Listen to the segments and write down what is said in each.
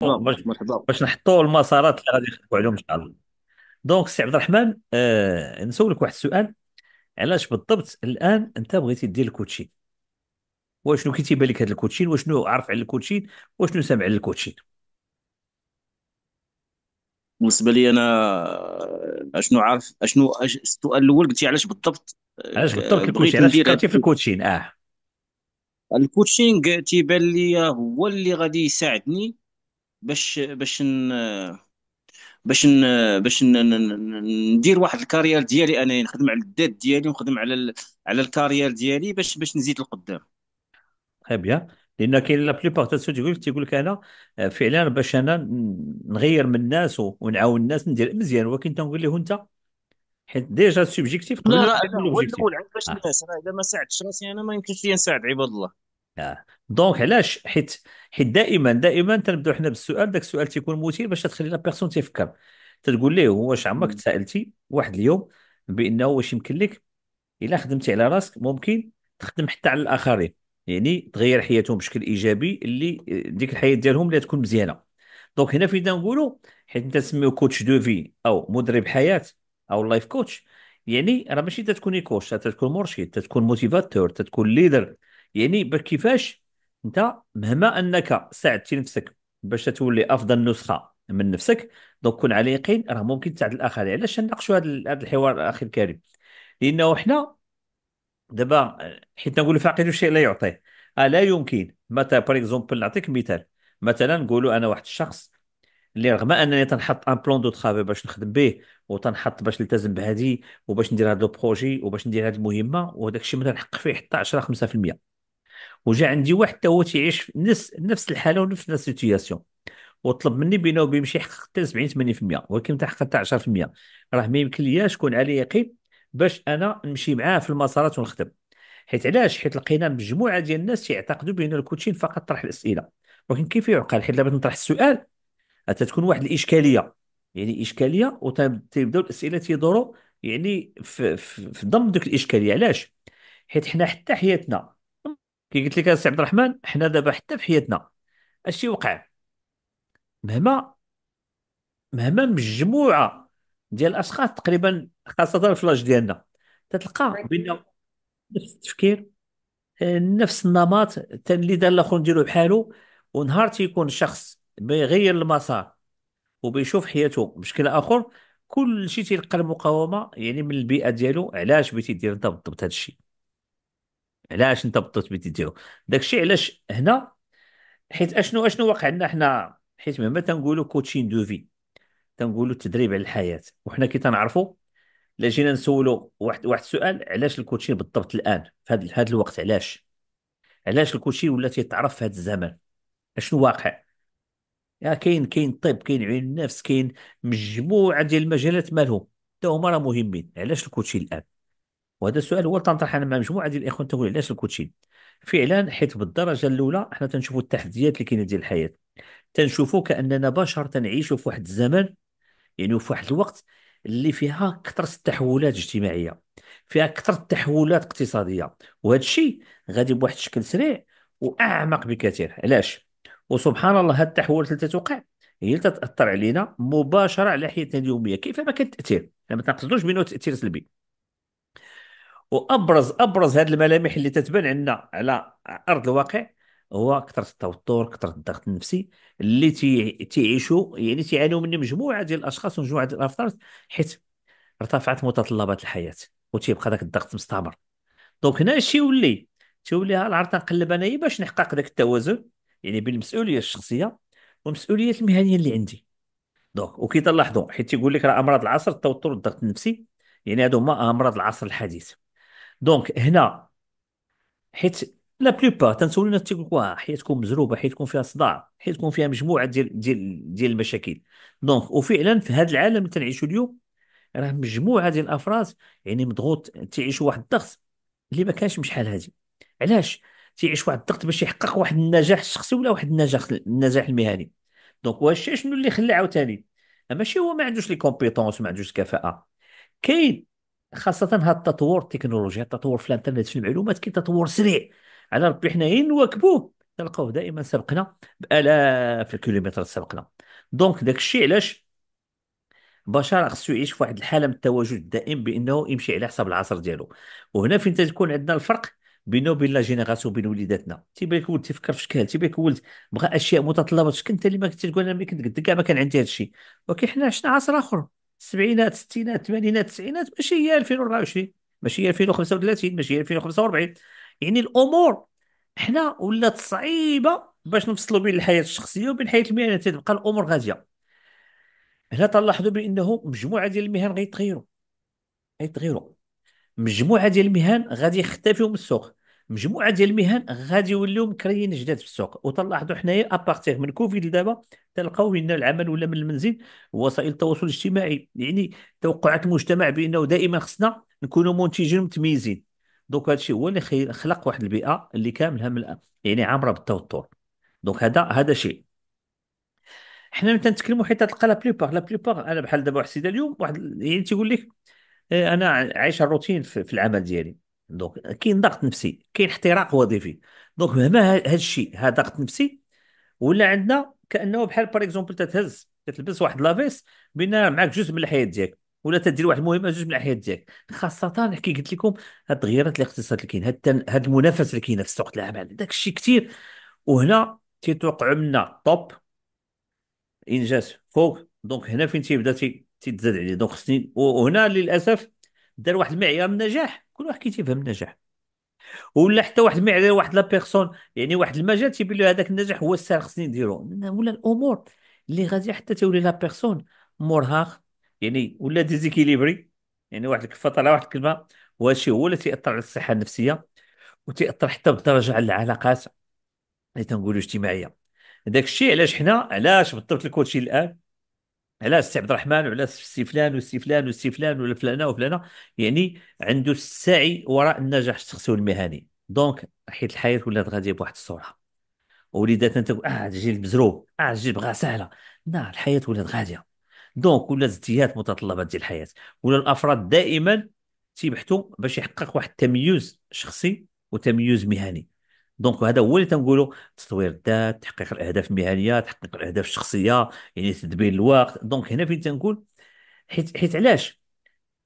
باش باش نحطوا المسارات اللي غادي نخدموا عليهم ان شاء الله دونك سي عبد الرحمن آه نسولك واحد السؤال علاش بالضبط الان انت بغيتي دير الكوتشين واشنو كي تيبان لك هذا الكوتشين واشنو عارف على الكوتشين واشنو سامع على الكوتشين بالنسبه لي انا اشنو عارف اشنو السؤال الاول قلتي علاش بالضبط آه، علاش بالضبط آه، الكوتشين علاش فكرتي في الكوتشين اه الكوتشينغ تيبان لي آه، هو اللي غادي يساعدني باش باش ن... باش ن... باش ن... ن- ندير واحد الكارير ديالي انا نخدم على الذات ديالي ونخدم على ال... على الكارير ديالي باش باش نزيد لقدام تري بيان لان كاين لا بليبار تاع تيقول لك تيقول لك انا فعلا باش انا نغير من الناس ونعاون الناس ندير مزيان ولكن تنقول له انت حيت ديجا سوبجيكتيف لا لا لا هو الاول باش الناس راه اذا ما ساعدتش راسي انا ما يمكنش لي نساعد عباد الله اه دونك علاش حيت حيت دائما دائما تنبداو حنا بالسؤال ذاك السؤال تيكون مثير باش تخلي لا بيرسون تفكر تتقول ليه واش عمرك تسالتي واحد اليوم بانه واش يمكن لك الا خدمتي على راسك ممكن تخدم حتى على الاخرين يعني تغير حياتهم بشكل ايجابي اللي آه، ديك الحياه ديالهم اللي تكون مزيانه دونك هنا فين نقولوا حيت انت تسميو كوتش دو في او مدرب حياه او لايف كوتش يعني راه ماشي تتكوني كوتش تتكون مرشد تتكون موتيفاتور تتكون ليدر يعني كيفاش انت مهما انك ساعدتي نفسك باش تولي افضل نسخه من نفسك دونك كون على يقين راه ممكن تساعد الاخرين علاش نناقشوا هذا الحوار اخي الكريم لانه حنا دابا آه، حيت نقول فاقد الشيء لا يعطيه آه لا يمكن مثلا بار اكزومبل نعطيك مثال مثلا نقولوا انا واحد الشخص اللي رغم انني تنحط ان بلون دو ترافي باش نخدم به وتنحط باش نلتزم بهذه وباش ندير هذا البروجي وباش ندير هذه المهمه وهذاك الشيء ما نحقق فيه حتى 10 5% وجا عندي واحد تا هو تيعيش في نفس نفس الحاله ونفس السيتياسيون وطلب مني بينه وبين باش يحقق حتى 70 80% ولكن حتى حتى 10% راه ما يمكن لياش يكون علي يقين باش انا نمشي معاه في المسارات ونخدم حيت علاش حيت لقينا مجموعه ديال الناس تيعتقدوا بان الكوتشين فقط طرح الاسئله ولكن كيف يعقل حيت لما نطرح السؤال تتكون واحد الاشكاليه يعني اشكاليه وتبداو الاسئله تيدوروا يعني في, في, في ضمن ديك الاشكاليه علاش حيت حنا حتى حياتنا كي قلت لك سي عبد الرحمن حنا دابا حتى في حياتنا اش وقع مهما مهما مجموعه ديال الاشخاص تقريبا خاصه في لاج ديالنا تتلقى بان نفس التفكير آه، نفس النمط اللي دار الاخر نديرو بحالو ونهار تيكون شخص بيغير المسار وبيشوف حياته بشكل اخر كل شيء تيلقى المقاومه يعني من البيئه ديالو علاش بغيتي دير انت بالضبط هذا الشيء علاش انت بطلت بيتي ديالو داكشي علاش هنا حيت اشنو اشنو واقع عندنا حنا حيت مهما تنقولوا كوتشين دو في تنقولوا التدريب على الحياه وحنا كي تنعرفوا الا جينا نسولوا واحد واحد السؤال علاش الكوتشين بالضبط الان في هذا هذا الوقت علاش علاش الكوتشين ولا تيتعرف في هذا الزمن اشنو واقع يا كاين كاين الطب كاين علم النفس كاين مجموعه ديال المجالات مالهم حتى هما راه مهمين علاش الكوتشي الان وهذا السؤال هو تنطرح انا مع مجموعه ديال الاخوان تقول علاش الكوتشين فعلا حيت بالدرجه الاولى حنا تنشوفوا التحديات اللي كاينه ديال الحياه تنشوفوا كاننا بشر تنعيشوا في واحد الزمن يعني في واحد الوقت اللي فيها كثر التحولات الاجتماعيه فيها كثر التحولات الاقتصاديه وهذا الشيء غادي بواحد الشكل سريع واعمق بكثير علاش وسبحان الله هاد التحولات اللي تتوقع هي اللي تتاثر علينا مباشره على حياتنا اليوميه كيف ما كان التاثير يعني ما تنقصدوش بانه تاثير سلبي وابرز ابرز هذه الملامح اللي تتبان عندنا على ارض الواقع هو كثره التوتر كثره الضغط النفسي اللي تي... تيعيشوا يعني تيعانوا منه مجموعه ديال الاشخاص ومجموعه ديال الافراد حيت ارتفعت متطلبات الحياه وتيبقى ذاك الضغط مستمر دونك هنا الشيء يولي تولي العرض نقلب انايا باش نحقق ذاك التوازن يعني بين المسؤوليه الشخصيه والمسؤوليه المهنيه اللي عندي دونك وكي تلاحظوا حيت تيقول لك راه امراض العصر التوتر والضغط النفسي يعني هادو هما امراض العصر الحديث دونك هنا حيت لا بلوبار تنسولنا تيقول حيت تكون مزروبه تكون فيها صداع تكون فيها مجموعه ديال ديال ديال المشاكل دونك وفعلا في هذا العالم اللي تنعيشوا اليوم راه مجموعه ديال الافراد يعني مضغوط تيعيشوا واحد الضغط اللي ما كانش بشحال هذه علاش تيعيش واحد الضغط باش يحقق واحد النجاح الشخصي ولا واحد النجاح النجاح المهني دونك واش شنو اللي خلى عاوتاني ماشي هو ما عندوش لي كومبيتونس ما عندوش الكفاءه كاين خاصه هذا التطور التكنولوجي التطور في الانترنت في المعلومات كاين تطور سريع على ربي حنايا نواكبوه تلقاوه دائما سبقنا بالاف الكيلومترات سبقنا دونك داك الشيء علاش بشار خصو يعيش في واحد الحاله من التواجد الدائم بانه يمشي على حساب العصر ديالو وهنا فين تكون عندنا الفرق بينه وبين لا جينيراسيون بين وليداتنا تيبان لك ولد تفكر في شكل تيبان لك ولد بغى اشياء متطلبات شكون انت اللي ما كنت تقول انا ملي كنت قد كاع ما كان عندي هذا الشيء ولكن حنا عشنا عصر اخر السبعينات الستينات الثمانينات التسعينات ماشي هي 2024 ماشي هي 2035 ماشي هي 2045 يعني الامور حنا ولات صعيبه باش نفصلوا بين الحياه الشخصيه وبين الحياه المهنيه تبقى الامور غازيه هنا تلاحظوا بانه مجموعه ديال المهن غيتغيروا غيتغيروا مجموعه ديال المهن غادي يختفيوا من السوق مجموعه ديال المهن غادي يوليو مكريين جداد في السوق وتلاحظوا حنايا ابارتيغ من كوفيد لدابا تلقاو ان العمل ولا من المنزل وسائل التواصل الاجتماعي يعني توقعات المجتمع بانه دائما خصنا نكونوا منتجين متميزين دونك هذا الشيء هو اللي خلق واحد البيئه اللي كامله من يعني عامره بالتوتر دونك هذا هذا شيء حنا ملي تنتكلموا حيت تلقى لا بليبار لا بليبار انا بحال دابا واحد السيده اليوم واحد يعني تيقول لك آه، انا عايش الروتين في العمل ديالي دونك كاين ضغط نفسي كاين احتراق وظيفي دونك مهما هذا الشيء هذا ضغط نفسي ولا عندنا كانه بحال باغ اكزومبل تتهز تلبس واحد لافيس بين معك جزء من الحياه ديالك ولا تدير واحد المهمه جزء من الحياه ديالك خاصه كي قلت لكم هاد التغييرات الاقتصاد اللي كاين هاد المنافسه اللي كاينه في سوق العمل داك الشيء كثير وهنا تيتوقعوا منا طوب انجاز فوق دونك هنا فين تيبدا تيتزاد عليه دونك خصني وهنا للاسف دار واحد المعيار النجاح كل واحد كيتفهم النجاح ولا حتى واحد على واحد لا بيرسون يعني واحد المجال تيبان له هذاك النجاح هو السهل خصني نديرو ولا الامور اللي غادي حتى تولي لا بيرسون مرهق يعني ولا ديزيكيليبري يعني واحد الكفه طالعه واحد الكلمه وهادشي هو اللي تيأثر على الصحه النفسيه وتيأثر حتى بالدرجه على العلاقات اللي تنقولوا اجتماعيه داك الشيء علاش حنا علاش بالضبط الكوتشي الان علاش سي عبد الرحمن وعلاش سي فلان وسي فلان وسي فلان ولا فلانه وفلانه يعني عنده السعي وراء النجاح الشخصي والمهني دونك حيت الحياه ولات غاديه بواحد السرعه وليداتنا انت اه الجيل مزروب اه الجيل بغا سهله لا الحياه ولات غاديه دونك ولات ازدياد متطلبات ديال الحياه ولا الافراد دائما تيبحثوا باش يحقق واحد التميز شخصي وتميز مهني دونك هذا هو اللي تنقولوا تطوير الذات تحقيق الاهداف المهنيه تحقيق الاهداف الشخصيه يعني تدبير الوقت دونك هنا فين تنقول حيت حيت علاش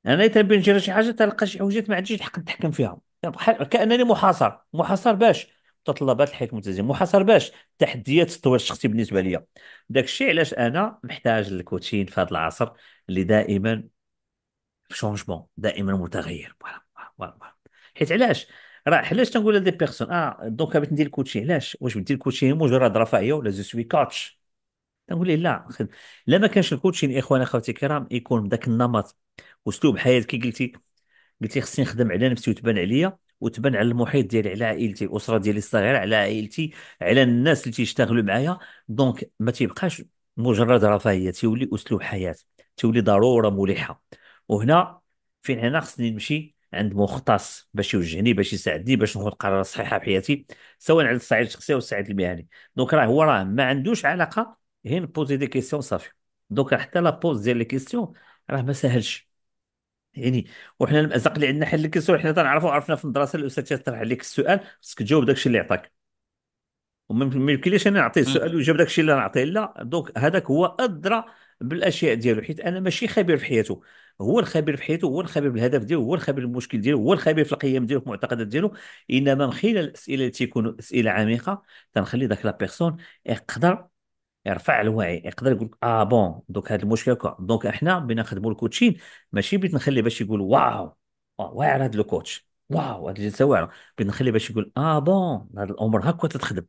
انا تنبي ندير شي حاجه تلقى شي حوايج ما عنديش الحق نتحكم فيها يعني كانني محاصر محاصر باش متطلبات الحياه المتزن محاصر باش تحديات التطوير الشخصي بالنسبه ليا داك الشيء علاش انا محتاج للكوتشين في هذا العصر اللي دائما في شونجمون دائما متغير حيت علاش راه علاش تنقول لدي بيرسون اه دونك بغيت ندير كوتشي علاش واش ندير الكوتشي مجرد رفاهيه ولا جو سوي كاتش تنقول ليه لا لا ما كانش الكوتشين اخوان اخواتي الكرام يكون بداك النمط واسلوب حياه كي قلتي قلتي خصني نخدم على نفسي وتبان عليا وتبان على المحيط ديالي على عائلتي الاسره ديالي الصغيره على عائلتي على الناس اللي تيشتغلوا معايا دونك ما تيبقاش مجرد رفاهيه تيولي اسلوب حياه تولي ضروره ملحه وهنا فين هنا خصني نمشي عند مختص باش يوجهني باش يساعدني باش ناخذ قرار صحيحه في حياتي سواء على الصعيد الشخصي او الصعيد المهني دونك راه هو راه ما عندوش علاقه هين بوزي دي كيسيون صافي دونك حتى لا بوز ديال لي كيسيون راه ما ساهلش يعني وحنا المازق اللي عندنا حل الكيستيون حنا تنعرفوا عرفنا في المدرسه الاستاذ تيطرح عليك السؤال خصك تجاوب داك الشيء اللي عطاك وما يمكنليش انا نعطيه السؤال ويجاوب داك الشيء اللي نعطيه لا دونك هذاك هو ادرى بالاشياء ديالو حيت انا ماشي خبير في حياته هو الخبير في حياته هو الخبير بالهدف ديالو هو الخبير بالمشكل ديالو هو الخبير في القيم ديالو في المعتقدات ديالو انما من خلال الاسئله اللي تيكونوا اسئله عميقه تنخلي ذاك لا بيرسون يقدر يرفع الوعي يقدر يقول اه بون دوك هذا المشكل كو دونك احنا بنا نخدموا الكوتشين ماشي بيت نخلي باش يقول واو آه، واعر هذا الكوتش واو هذه الجلسه واعره بيت نخلي باش يقول اه بون هذا الامور هكا تتخدم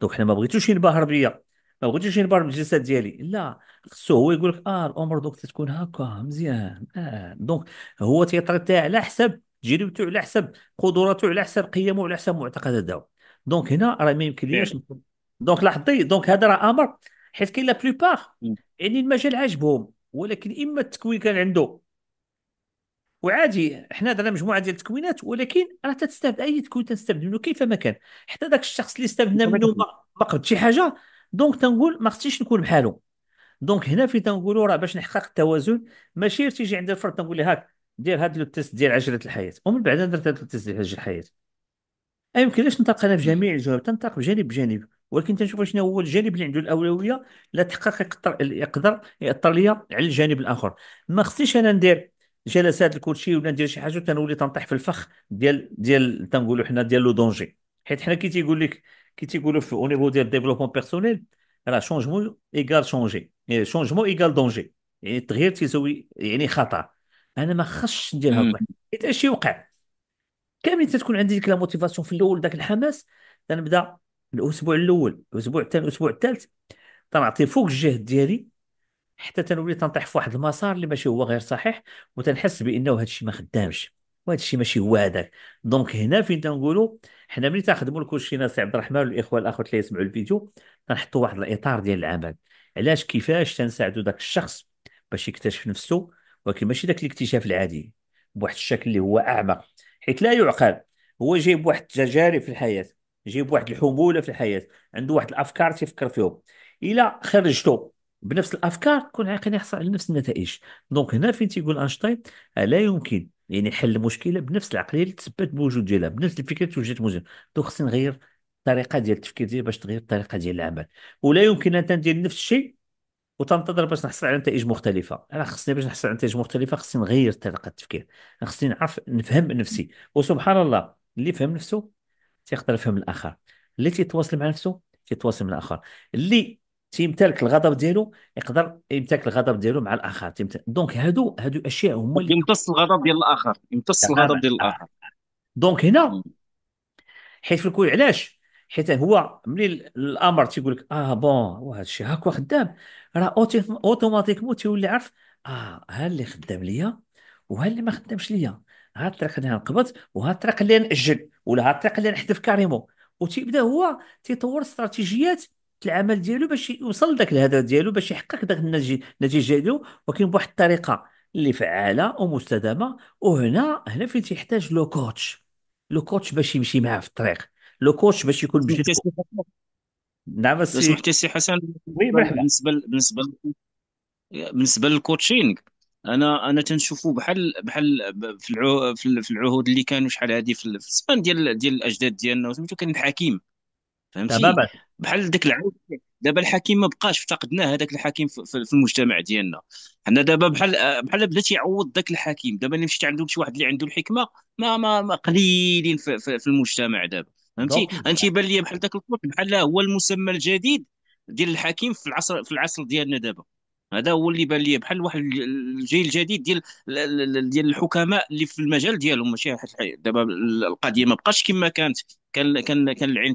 دونك حنا ما بغيتوش ينبهر بيا ما بغيتش نبار من الجلسات ديالي لا خصو هو يقول لك اه الامور دوك تكون هكا مزيان اه دونك هو تيترتاع على حسب تجربته على حسب قدراته على حسب قيمه على حسب معتقداته دونك هنا راه ما يمكنليش دونك لاحظتي دونك هذا راه امر حيت كاين لا بلوبار يعني المجال عاجبهم ولكن اما التكوين كان عنده وعادي حنا درنا مجموعه ديال التكوينات ولكن راه تستافد اي تكوين تستافد منه كيف ما كان حتى ذاك الشخص اللي استفدنا منه ما قبض شي حاجه دونك تنقول ما خصنيش نكون بحالو دونك هنا في تنقولوا راه باش نحقق التوازن ماشي تيجي عند الفرد تنقول له هاك دير هاد لو تيست ديال عجله الحياه ومن بعد درت هاد لو تيست ديال عجله الحياه ما يمكنش نطلق انا في جميع الجواب تنطلق بجانب بجانب ولكن تنشوف شنو هو الجانب اللي عنده الاولويه لا تحقق يقدر يقدر ياثر ليا على الجانب الاخر ما خصنيش انا ندير جلسات الكوتشي ولا ندير شي حاجه تنولي تنطيح في الفخ ديال ديال تنقولوا حنا ديال لو دونجي حيت حنا كي تيقول لك كي تيقولوا في اونيفو ديال ديفلوبمون بيرسونيل راه شونجمون ايكال شونجي شونجمون ايكال دونجي يعني التغيير تيساوي يعني خطر انا ما خصش ندير هاد حيت اش يوقع كامل تتكون عندي ديك لا موتيفاسيون في الاول داك الحماس تنبدا الاسبوع الاول الاسبوع الثاني الاسبوع الثالث تنعطي فوق الجهد ديالي حتى تنولي تنطيح في واحد المسار اللي ماشي هو غير صحيح وتنحس بانه هادشي ما خدامش وهادشي ماشي هو هذاك دونك هنا فين تنقولوا حنا ملي تنخدموا لكلشي ناس عبد الرحمن والاخوه الاخوات اللي يسمعوا الفيديو تنحطوا واحد الاطار ديال العمل علاش كيفاش تنساعدوا ذاك الشخص باش يكتشف نفسه ولكن ماشي ذاك الاكتشاف العادي بواحد الشكل اللي هو اعمق حيت لا يعقل هو جايب واحد التجارب في الحياه جايب واحد الحموله في الحياه عنده واحد الافكار تيفكر فيهم الا خرجته بنفس الافكار تكون عاقل يحصل على نفس النتائج دونك هنا فين تيقول اينشتاين آه، لا يمكن يعني حل المشكله بنفس العقليه اللي تثبت بوجود ديالها بنفس الفكره اللي توجدت موجود دونك خصني نغير الطريقه ديال التفكير ديالي باش تغير الطريقه ديال العمل ولا يمكن ان تندير نفس الشيء وتنتظر باش نحصل على نتائج مختلفه انا خصني باش نحصل على نتائج مختلفه خصني نغير طريقه التفكير خصني نعرف نفهم نفسي وسبحان الله اللي فهم نفسه تيقدر يفهم الاخر اللي تيتواصل مع نفسه تيتواصل مع الاخر اللي تيمتلك الغضب ديالو يقدر يمتلك الغضب ديالو مع الاخر تيمتلك. دونك هادو هادو اشياء هما اللي يمتص الغضب ديال الاخر يمتص الغضب ديال الاخر دونك هنا حيت في الكوي علاش حيت هو ملي الامر تيقول لك اه بون وهذا الشيء هاك خدام راه اوتوماتيكمون تيولي عارف اه ها اللي خدام ليا وها اللي ما خدامش ليا ها الطريق اللي نقبض وها الطريق اللي ناجل ولا ها الطريق اللي نحذف كاريمون وتيبدا هو تيطور استراتيجيات العمل ديالو باش يوصل داك الهدف ديالو باش يحقق داك النتيجه ديالو ولكن بواحد الطريقه اللي فعاله ومستدامه وهنا هنا فين تيحتاج لو كوتش لو كوتش باش يمشي معاه في الطريق لو كوتش باش يكون نعم سي سمحتي سي حسن وي مرحبا بالنسبه بالنسبه بالنسبه للكوتشينغ انا انا تنشوفو بحال بحال في العهود اللي كانوا شحال هذه في الزمان ديال ديال الاجداد ديالنا سميتو كان الحكيم فهمتي دابا بحال داك العود دابا الحكيم ما بقاش افتقدناه هذاك الحكيم في المجتمع ديالنا حنا دابا بحال بحال بدا تيعوض داك الحكيم دابا اللي مشيت عند شي واحد اللي عنده الحكمه ما ما, ما قليلين في, في, في المجتمع دابا فهمتي انت بان لي بحال داك القط بحال هو المسمى الجديد ديال الحكيم في العصر في العصر ديالنا دابا هذا هو اللي بان لي بحال واحد الجيل الجديد ديال ديال الحكماء اللي في المجال ديالهم ماشي دابا القضيه ما بقاش كما كانت كان كان كان العلم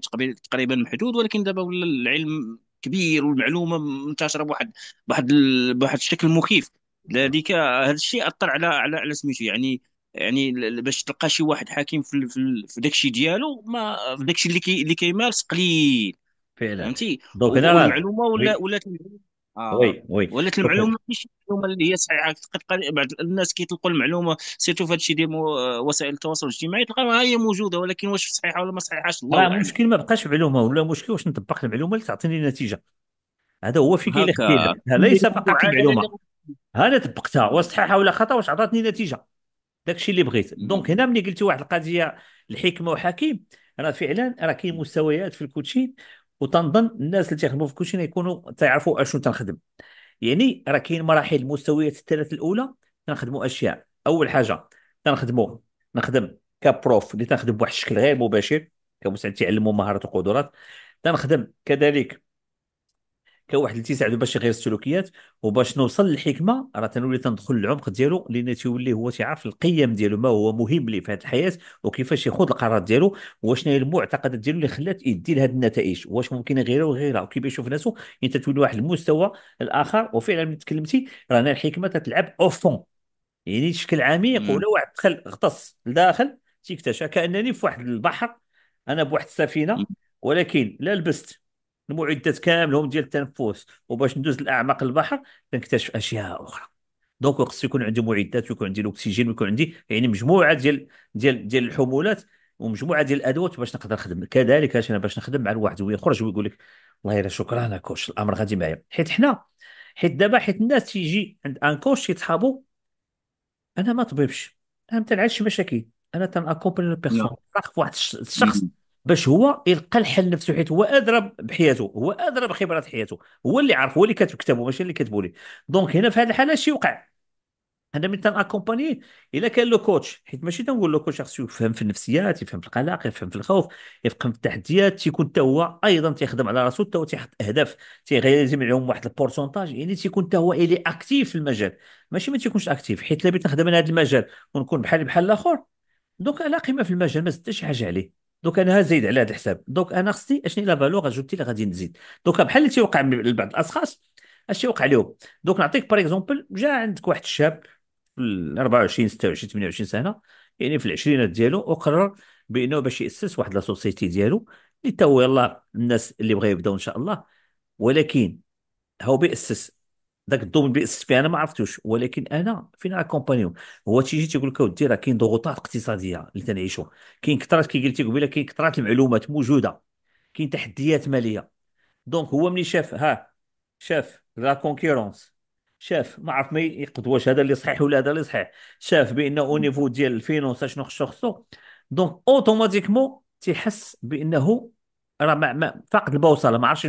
تقريبا محدود ولكن دابا ولا العلم كبير والمعلومه منتشره بواحد بواحد بواحد الشكل مخيف لذلك هذا الشيء اثر على على على سميتو يعني يعني باش تلقى شي واحد حاكم في في داك الشيء ديالو ما في داك الشيء اللي كي اللي كيمارس قليل فعلا فهمتي دونك هنا المعلومه ولا ولات آه. وي وي ولات المعلومه ماشي المعلومه اللي هي صحيحه تلقى بعض الناس كيطلقوا المعلومه سيرتو في هادشي ديال وسائل التواصل الاجتماعي تلقاها هي موجوده ولكن واش صحيحه ولا ما صحيحاش الله يعني. المشكل ما بقاش معلومه ولا مشكل واش نطبق المعلومه اللي تعطيني النتيجه هذا هو في كاين الاختلاف ليس فقط المعلومه انا طبقتها واش صحيحه ولا خطا واش عطاتني نتيجه داكشي اللي بغيت دونك هنا ملي قلتي واحد القضيه الحكمه وحكيم راه فعلا راه كاين مستويات في الكوتشين وتنظن الناس اللي تيخدموا في كلشي يكونوا تيعرفوا اشنو تنخدم يعني راه كاين مراحل المستويات الثلاث الاولى تنخدموا اشياء اول حاجه تنخدموا نخدم كبروف اللي تنخدم بواحد الشكل غير مباشر كمساعد تعلموا مهارات وقدرات تنخدم كذلك كان واحد اللي تيساعدو باش يغير السلوكيات وباش نوصل للحكمه راه تنولي تندخل للعمق ديالو لان تيولي هو تيعرف القيم ديالو ما هو مهم ليه في هذه الحياه وكيفاش ياخذ القرارات ديالو واشنا هي المعتقدات ديالو اللي خلات يدي لهذ النتائج واش ممكن يغيرها وغيرها وكيف يشوف ناسو انت تولي واحد المستوى الاخر وفعلا من تكلمتي رانا الحكمه تتلعب او فون يعني شكل عميق ولا واحد دخل غطس لداخل تيكتشف كانني في واحد البحر انا بواحد السفينه ولكن لا لبست معدات كاملهم ديال التنفس وباش ندوز لاعماق البحر تنكتشف اشياء اخرى دونك خص يكون عندي معدات ويكون عندي الاكسجين ويكون عندي يعني مجموعه ديال ديال ديال الحمولات ومجموعه ديال الادوات باش نقدر نخدم كذلك انا باش نخدم مع الواحد ويخرج ويقول لك والله الا شكرا كوش الامر غادي معايا حيت حنا حيت دابا حيت الناس تيجي عند ان كوش يتحابوا انا ما طبيبش انا ما تنعالجش مشاكل انا تنأكومبلي نعم. بيرسون واحد الشخص نعم. باش هو يلقى الحل نفسه حيت هو ادرى بحياته هو ادرى بخبرات حياته هو اللي عارف هو اللي كاتب كتابه ماشي اللي كتبوا ليه دونك هنا في هذه الحاله شي وقع انا من اكونباني الا كان لو كوتش حيت ماشي تنقول لو كوتش خصو يفهم في النفسيات يفهم في القلق يفهم في الخوف يفهم في التحديات تيكون حتى هو ايضا تيخدم على راسو حتى هو تيحط اهداف تيغيزم عليهم واحد البورسونتاج يعني تيكون حتى هو الي اكتيف في المجال ماشي ما تيكونش اكتيف حيت لا بغيت نخدم انا هذا المجال ونكون بحالي بحال الاخر دونك لا قيمه في المجال ما زدت شي حاجه عليه دوك انا زايد على هذا الحساب دوك انا خصني اشني لا فالور اجوتي اللي غادي نزيد دوك بحال اللي تيوقع لبعض الاشخاص اش يوقع لهم دوك نعطيك باغ اكزومبل جا عندك واحد الشاب في 24 26 28 سنه يعني في العشرينات ديالو وقرر بانه باش ياسس واحد لا سوسيتي ديالو اللي تا هو يلاه الناس اللي بغا يبداو ان شاء الله ولكن هو بيأسس ذاك الضوء فيه انا ما عرفتوش ولكن انا فين اكومبانيو هو تيجي تيقول لك اودي راه كاين ضغوطات اقتصاديه اللي تنعيشو كاين كثرات كي قلتي قبيله كاين كثرات المعلومات موجوده كاين تحديات ماليه دونك هو ملي شاف ها شاف لا كونكيرونس شاف ما عرف ما يقد واش هذا اللي صحيح ولا هذا اللي صحيح شاف بانه او نيفو ديال الفينونس شنو خصو دونك اوتوماتيكمون تيحس بانه راه فاقد البوصله ما عرفش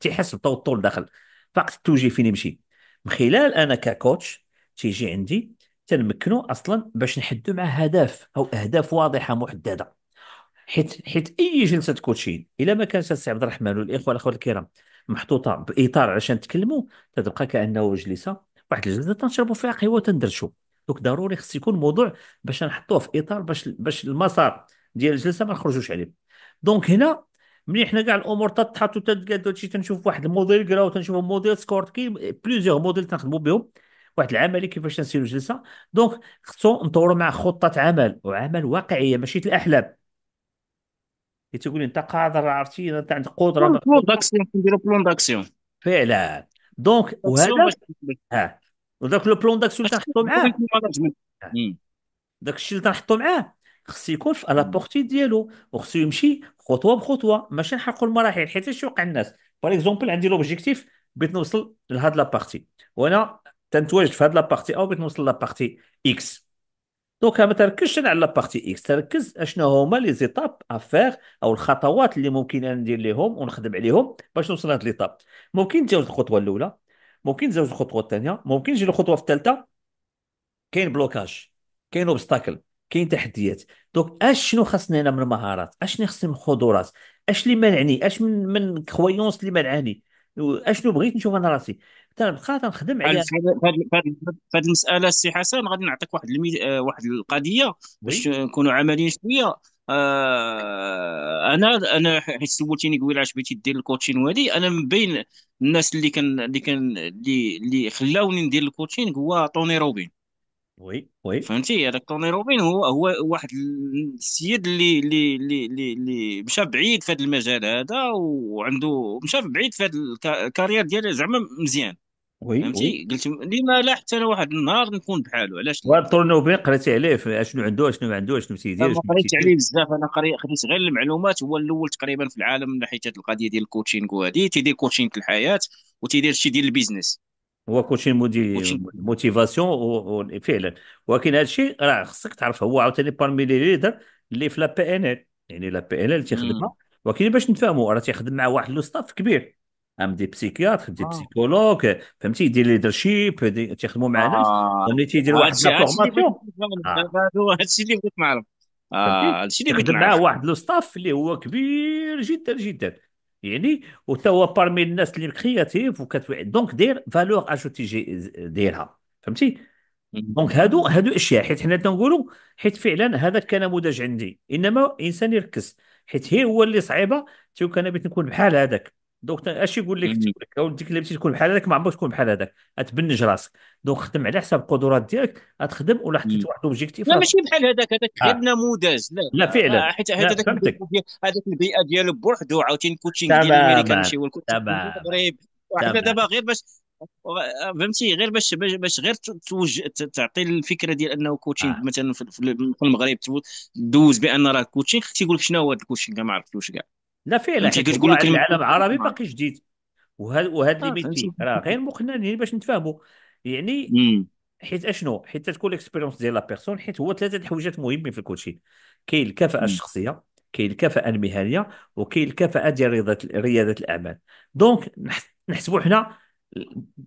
تيحس بتوتر داخل فقط التوجيه فين يمشي من خلال انا ككوتش تيجي عندي تنمكنو اصلا باش نحدو مع هدف او اهداف واضحه محدده حيت حيت اي جلسه كوتشين الا ما كانش السي عبد الرحمن والاخوه الاخوه الكرام محطوطه باطار عشان نتكلموا تتبقى كانه جلسه واحد الجلسه تنشربوا فيها قهوه تندرشوا دوك ضروري خص يكون موضوع باش نحطوه في اطار باش باش المسار ديال الجلسه ما نخرجوش عليه دونك هنا ملي حنا كاع الامور تتحط وتتقاد هادشي تنشوف واحد الموديل كراو تنشوف موديل سكورت كي بليزيوغ موديل تنخدموا بهم واحد العملي كيفاش تنسيرو جلسه دونك خصو نطورو مع خطه عمل وعمل واقعيه ماشي الاحلام كي تقول انت قادر عرفتي انت عندك قدره بلون داكسيون نديرو بلون داكسيون فعلا دونك وهذا وداك وذاك لو بلون داكسيون تنحطو معاه داك الشيء اللي تنحطو معاه خص يكون في لابورتي ديالو وخصو يمشي خطوه بخطوه ماشي نحرقوا المراحل حيت اش يوقع الناس باغ اكزومبل عندي لوبجيكتيف بغيت نوصل لهاد لابارتي وانا تنتواجد في هاد لابارتي او بغيت نوصل لابارتي اكس دونك ما تركزش على لابارتي اكس تركز اشنا هما لي زيتاب افير او الخطوات اللي ممكن انا ندير ليهم ونخدم عليهم باش نوصل لهاد ليتاب ممكن نتجاوز الخطوه الاولى ممكن نتجاوز الخطوه الثانيه ممكن نجي للخطوه الثالثه كاين بلوكاج كاين اوبستاكل كاين تحديات دونك اش شنو خاصني انا من مهارات اش خصني من خضورات اش اللي منعني اش من من كرويونس اللي منعني اشنو بغيت نشوف انا راسي تنبقى تنخدم على هذه المساله السي حسن غادي نعطيك واحد المي... آه، واحد القضيه باش نكونوا عمليين شويه آه انا انا حيت سولتيني قبيل علاش بغيتي دير الكوتشين وهادي انا من بين الناس اللي كان اللي كان اللي اللي خلاوني ندير الكوتشينغ هو طوني روبين وي وي فهمتي هذاك توني روبين هو هو واحد السيد اللي اللي اللي اللي, مشى بعيد في هذا المجال هذا وعنده مشى بعيد في هذا الكارير ديالو زعما مزيان وي فهمتي قلت لما لا حتى انا واحد النهار نكون بحاله علاش توني روبين قريتي عليه شنو عنده شنو ما عندوش شنو تيدير ما قريت عليه بزاف انا خديت غير المعلومات هو الاول تقريبا في العالم من ناحيه القضيه ديال الكوتشينغ وهذه تيدير كوتشينغ الحياه وتيدير شي ديال البيزنس هو كلشي مودي موتيفاسيون وفعلا ولكن هذا الشيء راه خصك تعرف هو عاوتاني بارمي لي ليدر اللي في لا بي ان ال يعني لا بي ان ال تيخدمها ولكن باش نتفاهموا راه تيخدم مع واحد لو ستاف كبير ام دي بسيكياتر دي آه. بسيكولوج فهمتي يدير ليدرشيب تيخدموا مع ناس آه. اللي تيدير واحد لا فورماسيون هذا الشيء اللي بغيت نعرف الشيء اللي بغيت نعرف مع واحد لو ستاف اللي هو كبير جدا جدا يعني وتا هو بارمي الناس اللي كرياتيف وكتبيع دونك دير فالور اجوتي جي دايرها فهمتي دونك هادو هادو اشياء حيت حنا تنقولوا حيت فعلا هذا نموذج عندي انما انسان يركز حيت هي هو اللي صعيبه تيو كان بغيت نكون بحال هذاك دونك اش يقول لك تقولك ديك اللي تكون بحال هذاك ما عمرك تكون بحال هذاك تبنج راسك دونك خدم على حسب القدرات ديالك تخدم ولا حطيت واحد لوبجيكتيف لا ماشي بحال هذاك هذاك غير آه. نموذج لا لا فعلا آه، حيت هذاك هذاك البيئه ديالو بوحدو عاوتاني الكوتشينغ ديال الامريكان شي والكوتشينغ المغرب وحنا دابا غير باش فهمتي غير باش باش غير توجه تعطي الفكره ديال انه كوتشينغ آه. مثلا في المغرب دوز بان راه كوتشينغ تيقول لك شنو هو هذا الكوتشينغ ما عرفتوش كاع لا فعلا انت كتقول كلمه العالم العربي نعم. باقي جديد وهاد وهاد اللي آه، بيت راه غير مقنعين باش نتفاهموا يعني حيت اشنو حيت تكون اكسبيرونس ديال لا بيرسون حيت هو ثلاثه الحويجات مهمين في الكوتشين كاين الكفاءه الشخصيه كاين الكفاءه المهنيه وكاين الكفاءه ديال رياضه رياده الاعمال دونك نحسبوا حنا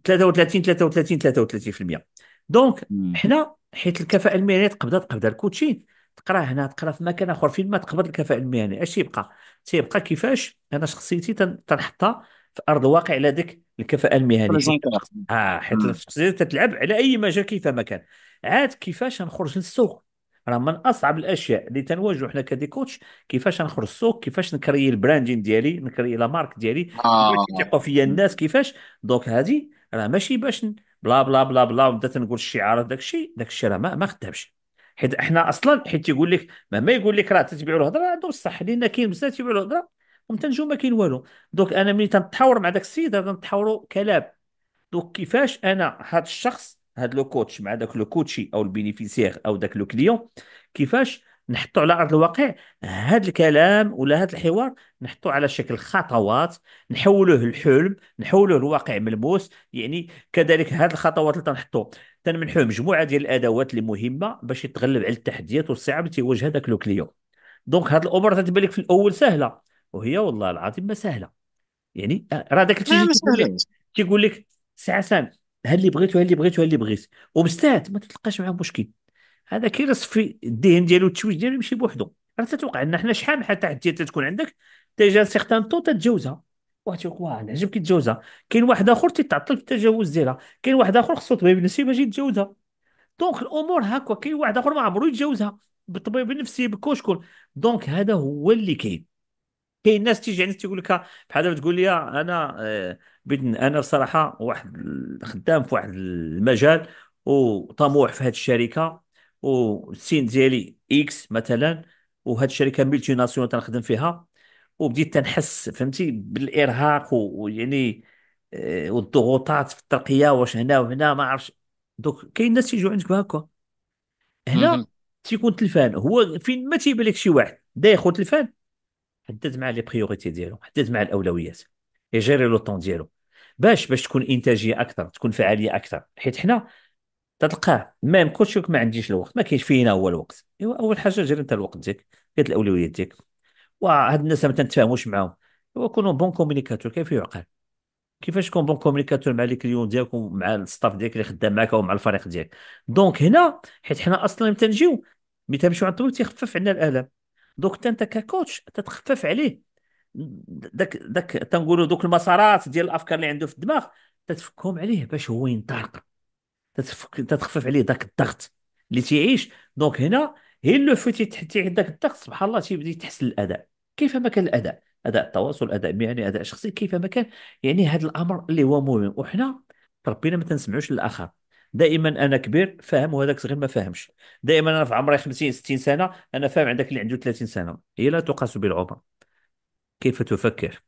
33 33 33% دونك حنا حيت الكفاءه المهنيه تقبضها تقبضها الكوتشين تقرا هنا تقرا في مكان اخر فين ما تقبض الكفاءه المهنيه اش تيبقى تيبقى كيفاش انا شخصيتي تنحطها في ارض الواقع على ديك الكفاءه المهنيه اه حيت الشخصيه تتلعب على اي مجال كيف ما كان عاد كيفاش نخرج للسوق راه من اصعب الاشياء اللي تنواجهوا حنا كدي كوتش كيفاش نخرج السوق كيفاش نكري البراندين ديالي نكري لا مارك ديالي آه. يثقوا فيا الناس كيفاش دونك هذه راه ماشي باش بلا بلا بلا بلا وبدات نقول الشعارات داك الشيء داك الشيء راه ما خدامش حيت احنا اصلا حيت يقول لك مهما يقول لك راه تتبيعوا الهضره عندهم الصح لان كاين بزاف تيبيعوا الهضره ومن نجيو ما كاين والو دونك انا ملي تنتحاور مع داك السيد غادي تنتحاوروا كلام دونك كيفاش انا هذا الشخص هذا لو كوتش مع داك لو كوتشي او البينيفيسيير او داك لو كليون كيفاش نحطوا على ارض الواقع هذا الكلام ولا هذا الحوار نحطوا على شكل خطوات نحولوه الحلم نحولوه لواقع ملموس يعني كذلك هذه الخطوات اللي تنحطوا تنمنحوه مجموعه ديال الادوات اللي مهمه باش يتغلب على التحديات والصعاب اللي تيواجه ذاك لو كليون دونك هاد الامور تتبان لك في الاول سهله وهي والله العظيم ما سهله يعني آه، راه داك الشيء تيقول لك سي عسان ها اللي بغيتو ها اللي بغيتو ها اللي بغيت ومستعد ما تتلقاش معاه مشكل هذا في الذهن ديالو التشويش ديالو يمشي بوحدو راه تتوقع لنا حنا شحال من تحديات تتكون عندك تيجي سيغتان طو تتجاوزها واحد تيقول واه عجبك كيتجاوزها كاين واحد اخر تيتعطل في التجاوز ديالها كاين واحد اخر خصو طبيب نفسي باش يتجاوزها دونك الامور هكا كاين واحد اخر ما عمرو يتجاوزها بالطبيب النفسي بكشكول دونك هذا هو اللي كاين كاين ناس تيجي عندك تيقول لك بحال تقول لي انا آه، بدن انا بصراحه واحد خدام في واحد المجال وطموح في هذه الشركه والسين ديالي اكس مثلا وهاد الشركه ملتي ناسيونال تنخدم فيها وبديت تنحس فهمتي بالارهاق ويعني آه، والضغوطات في الترقيه واش هنا وهنا ما عرفتش دوك كاين الناس تيجوا عندك هكا هنا تيكون تلفان هو فين ما تيبان لك شي واحد دايخ تلفان حدد مع لي بريوريتي ديالو حدد مع الاولويات يجيري لو طون ديالو باش باش تكون انتاجيه اكثر تكون فعاليه اكثر حيت حنا تلقاه ميم كوتشك ما عنديش الوقت ما كاينش فينا هو الوقت ايوا اول حاجه جري انت الوقت ديالك قد الاولويات ديالك وهاد الناس ما تنتفاهموش معاهم وكونوا بون كومينيكاتور كيف يعقل كيفاش تكون بون كومينيكاتور مع لي كليون ديالك ومع الستاف ديالك اللي خدام معاك ومع الفريق ديالك دونك هنا حيت حنا اصلا ملي تنجيو ملي تنمشيو عند الطبيب تيخفف عندنا الالم دونك انت ككوتش تتخفف عليه داك داك تنقولوا دوك المسارات ديال الافكار اللي عنده في الدماغ تتفكهم عليه باش هو ينطلق تتفك... تتخفف عليه داك الضغط اللي تيعيش دونك هنا هي لو فوتي تحتي عندك الضغط سبحان الله تيبدا يتحسن الاداء كيف ما كان الاداء اداء التواصل اداء مهني اداء شخصي كيف ما كان يعني هذا الامر اللي هو مهم وحنا ربينا ما تنسمعوش للاخر دائما انا كبير فاهم وهذاك صغير ما فاهمش دائما انا في عمري 50 60 سنه انا فاهم عندك اللي عنده 30 سنه هي إيه لا تقاس بالعمر كيف تفكر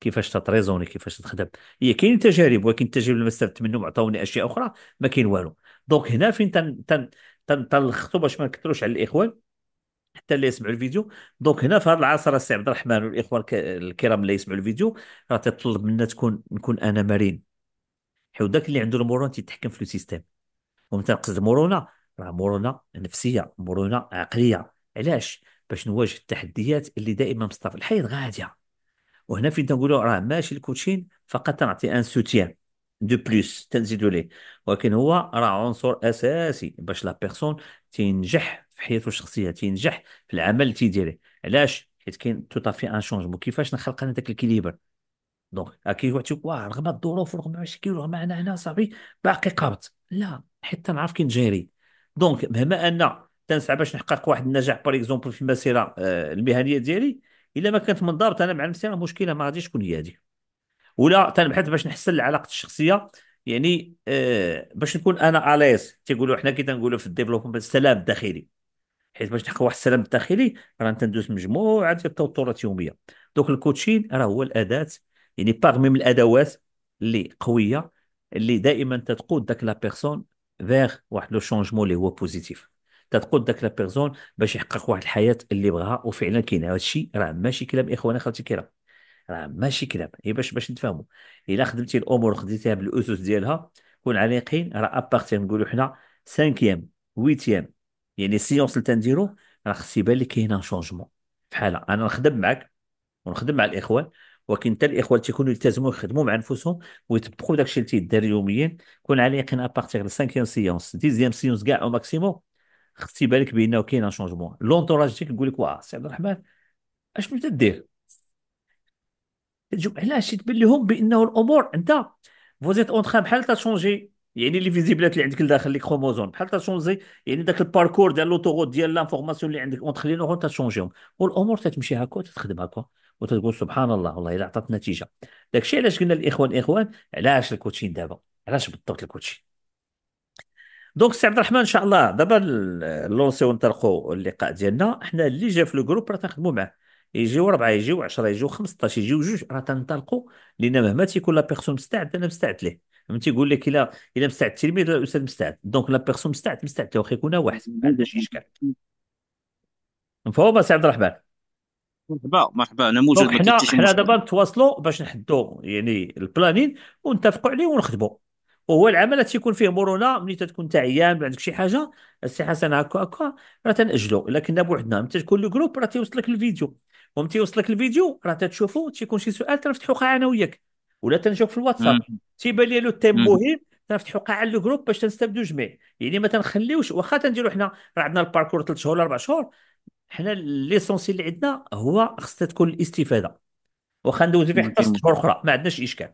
كيفاش تطريزوني كيفاش تخدم هي كاين تجارب ولكن التجارب اللي استفدت منهم عطاوني اشياء اخرى ما كاين والو دونك هنا فين تن تن تن تنلخصوا باش ما نكثروش على الاخوان حتى اللي يسمعوا الفيديو دونك هنا في هذا العصر السي عبد الرحمن والاخوه الكرام اللي يسمعوا الفيديو راه تطلب منا تكون نكون انا مرين حيت داك اللي عنده المرونه تيتحكم في سيستيم ومتى نقصد مرونه راه مرونه نفسيه مرونه عقليه علاش باش نواجه التحديات اللي دائما مصطفى الحياه غاديه وهنا فين تنقولوا راه ماشي الكوتشين فقط تنعطي ان سوتيان دو بلوس تنزيدو ليه ولكن هو راه عنصر اساسي باش لا بيرسون تنجح في حياته الشخصيه تينجح في العمل اللي تيديره علاش حيت كاين تو طافي ان شونجمون كيفاش نخلق انا ذاك الكيليبر دونك اكيد واحد تيقول واه رغم الظروف رغم المشاكل رغم انا هنا صافي باقي قابط لا حيت تنعرف كي نجيري دونك مهما ان تنسعى باش نحقق واحد النجاح باغ اكزومبل في المسيره آه، المهنيه ديالي الا ما كانت منضبط انا مع نفسي مشكله ما غاديش تكون هي هذيك ولا تنبحث باش نحسن العلاقه الشخصيه يعني آه، باش نكون انا اليز تيقولوا حنا كي تنقولوا في الديفلوبمنت السلام الداخلي حيت باش تحقق واحد السلام الداخلي راه انت تدوز مجموعه ديال التوترات اليوميه دوك الكوتشين راه هو الاداه يعني باغ ميم الادوات اللي قويه اللي دائما تتقود داك لا بيرسون فيغ واحد لو شونجمون اللي هو بوزيتيف تتقود داك لا بيرسون باش يحقق واحد الحياه اللي بغاها وفعلا كاين هذا الشيء راه ماشي كلام اخواني خالتي الكرام راه ماشي كلام هي باش باش نتفاهموا الا خدمتي الامور وخديتيها بالاسس ديالها كون على يقين راه ابارتي نقولوا حنا سانكيام ويتيام يعني السيونس اللي تنديرو راه خص يبان لي كاين شونجمون بحال انا نخدم معك ونخدم مع الاخوان ولكن حتى الاخوان تيكونوا يلتزموا يخدموا مع نفوسهم ويطبقوا داكشي اللي تيدار يوميا كون على يقين ابارتيغ سانكيام سيونس ديزيام سيونس كاع او ماكسيموم خص يبان لك بانه كاين شونجمون لونتوراج ديالك يقول لك واه سي عبد الرحمن اشنو تدير دير علاش تبان لهم بانه الامور انت فوزيت اون بحال تشونجي يعني لي فيزيبلات اللي عندك لداخل لي كروموزوم بحال تشونجي يعني داك الباركور ديال لوتوغوت ديال لانفورماسيون اللي عندك اونتخ لي نورون تشونجيهم والامور تتمشي هكا وتتخدم هكا وتتقول سبحان الله والله الا عطات نتيجه داكشي الشيء علاش قلنا الاخوان الاخوان علاش الكوتشين دابا علاش بالضبط الكوتشين دونك سي عبد الرحمن ان شاء الله دابا لونسيو نطلقوا اللقاء ديالنا حنا اللي جا في الجروب راه تنخدموا معاه يجيو اربعه يجيو 10 يجيو 15 يجيو جوج راه تنطلقوا لان مهما تيكون لا بيرسون مستعد انا مستعد ليه فهمتي يقول لك الا الا مستعد التلميذ الاستاذ مستعد دونك لا بيرسون مستعد مستعد واخا يكون واحد ما عندهاش اشكال مفهوم سي عبد الرحمن مرحبا مرحبا انا موجود حنا حنا دابا نتواصلوا باش نحدوا يعني البلانين ونتفقوا عليه ونخدموا وهو العمل تيكون فيه مرونه ملي تتكون انت عيان عندك شي حاجه السي حسن هكا هكا راه تنأجلوا الا كنا بوحدنا ملي تكون لو جروب راه تيوصل لك الفيديو وملي تيوصل لك الفيديو راه تتشوفوا تيكون شي سؤال تنفتحو انا وياك ولا تنشوف في الواتساب تيبان لي لو تيم مهم تنفتحوا قاعه للجروب باش تنستافدوا جميع يعني ما تنخليوش واخا تنديروا حنا راه عندنا الباركور ثلاث شهور اربع شهور حنا ليسونسي اللي عندنا هو خصها تكون الاستفاده واخا ندوزو فيه حتى ست شهور اخرى ما عندناش اشكال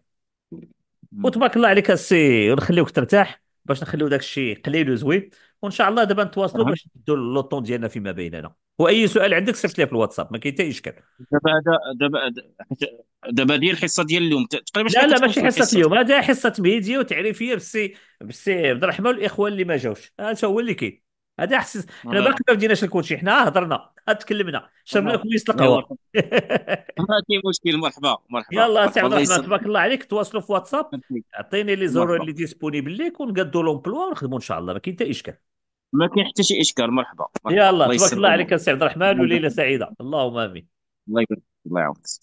وتبارك الله عليك السي ونخليوك ترتاح باش نخليو داك الشيء قليل وزوين وان شاء الله دابا نتواصلوا باش ندوا لوطون ديالنا فيما بيننا واي سؤال عندك صيفط لي في الواتساب ما كاين حتى اشكال دابا دابا دابا هي الحصه ديال اليوم تقريبا لا لا ماشي حصه اليوم هذا حصه ميديا وتعريفيه بالسي بالسي عبد الرحمن والاخوان اللي ما جاوش هذا هو اللي كاين هذا حسس حنا نعم. باقي ما بديناش الكوتشي حنا آه، هضرنا تكلمنا شربنا نعم. كويس القهوه نعم. ما كاين مشكل مرحبا مرحبا يلا سي عبد الرحمن تبارك الله عليك تواصلوا في واتساب عطيني لي زور اللي ديسبونيبل ليك لهم لومبلوا ونخدموا ان شاء الله ما كاين حتى اشكال ما كاين حتى شي اشكال مرحبا, مرحبا. يلا تبارك الله عليك سي عبد الرحمن وليله سعيده اللهم امين الله يبارك الله يعاونك